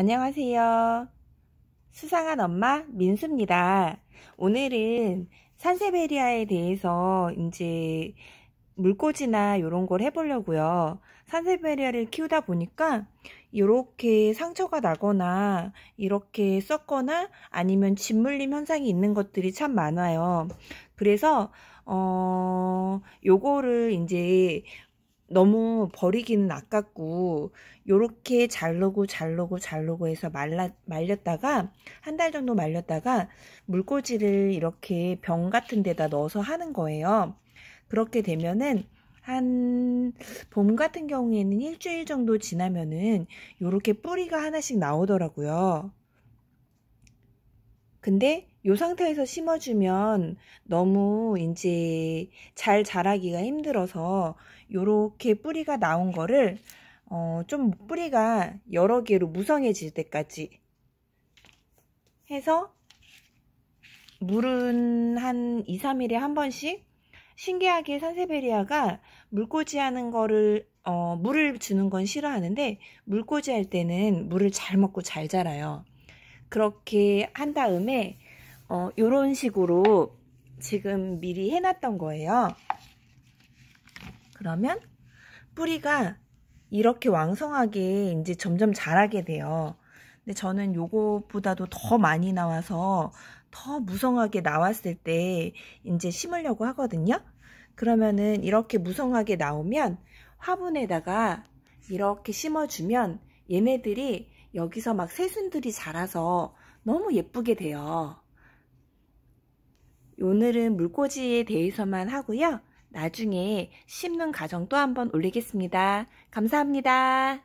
안녕하세요. 수상한 엄마 민수입니다. 오늘은 산세베리아에 대해서 이제 물꽂이나 이런 걸 해보려고요. 산세베리아를 키우다 보니까 이렇게 상처가 나거나 이렇게 썼거나 아니면 짓물림 현상이 있는 것들이 참 많아요. 그래서 어 요거를 이제 너무 버리기는 아깝고 요렇게 자르고자르고자르고 해서 말라, 말렸다가 한 달 정도 말렸다가 물꽂이를 이렇게 병 같은 데다 넣어서 하는 거예요. 그렇게 되면은 한 봄 같은 경우에는 일주일 정도 지나면은 요렇게 뿌리가 하나씩 나오더라고요. 근데 요 상태에서 심어주면 너무 이제 잘 자라기가 힘들어서 요렇게 뿌리가 나온 거를 어, 좀 뿌리가 여러 개로 무성해질 때까지 해서 물은 한 2, 3일에 한 번씩 신기하게 산세베리아가 물꽂이 하는 거를 어, 물을 주는 건 싫어하는데 물꽂이 할 때는 물을 잘 먹고 잘 자라요. 그렇게 한 다음에 어, 요런 식으로 지금 미리 해놨던 거예요. 그러면 뿌리가 이렇게 왕성하게 이제 점점 자라게 돼요. 근데 저는 요거보다도 더 많이 나와서 더 무성하게 나왔을 때 이제 심으려고 하거든요. 그러면은 이렇게 무성하게 나오면 화분에다가 이렇게 심어주면 얘네들이 여기서 막 새순들이 자라서 너무 예쁘게 돼요. 오늘은 물꽂이에 대해서만 하고요. 나중에 심는 과정 또 한번 올리겠습니다. 감사합니다.